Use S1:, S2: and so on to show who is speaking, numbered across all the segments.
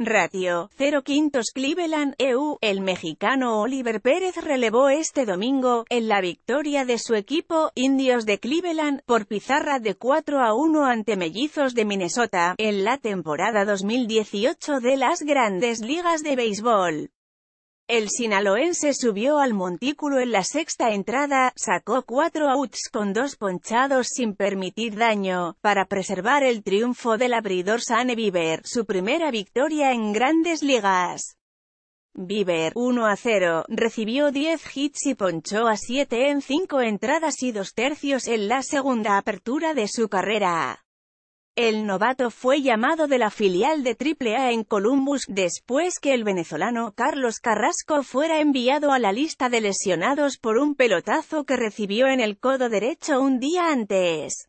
S1: Ratio 0 quintos Cleveland, EU, el mexicano Oliver Pérez relevó este domingo, en la victoria de su equipo, Indios de Cleveland, por pizarra de 4 a 1 ante Mellizos de Minnesota, en la temporada 2018 de las Grandes Ligas de Béisbol. El sinaloense subió al montículo en la sexta entrada, sacó cuatro outs con dos ponchados sin permitir daño, para preservar el triunfo del abridor Sane Bieber, su primera victoria en Grandes Ligas. Bieber, 1 a 0, recibió 10 hits y ponchó a 7 en 5 entradas y 2 tercios en la segunda apertura de su carrera. El novato fue llamado de la filial de AAA en Columbus, después que el venezolano Carlos Carrasco fuera enviado a la lista de lesionados por un pelotazo que recibió en el codo derecho un día antes.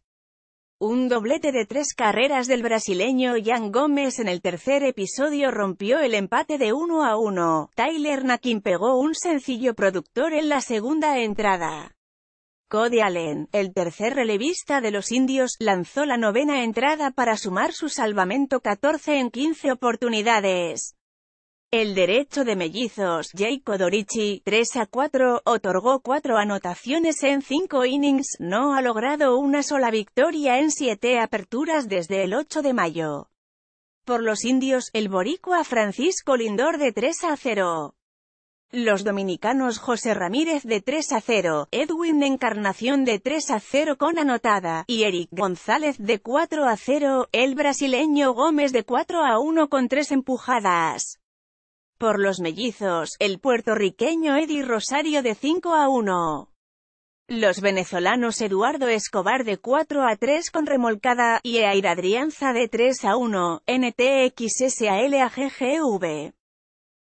S1: Un doblete de tres carreras del brasileño Jan Gómez en el tercer episodio rompió el empate de 1 a 1. Tyler Nakin pegó un sencillo productor en la segunda entrada. Cody Allen, el tercer relevista de los indios, lanzó la novena entrada para sumar su salvamento 14 en 15 oportunidades. El derecho de mellizos, Jake Dorici, 3 a 4, otorgó cuatro anotaciones en 5 innings, no ha logrado una sola victoria en 7 aperturas desde el 8 de mayo. Por los indios, el boricua Francisco Lindor de 3 a 0. Los dominicanos José Ramírez de 3 a 0, Edwin Encarnación de 3 a 0 con anotada, y Eric González de 4 a 0, el brasileño Gómez de 4 a 1 con 3 empujadas. Por los mellizos, el puertorriqueño Eddie Rosario de 5 a 1. Los venezolanos Eduardo Escobar de 4 a 3 con remolcada, y Eair Adrianza de 3 a 1, NTXSALAGGV.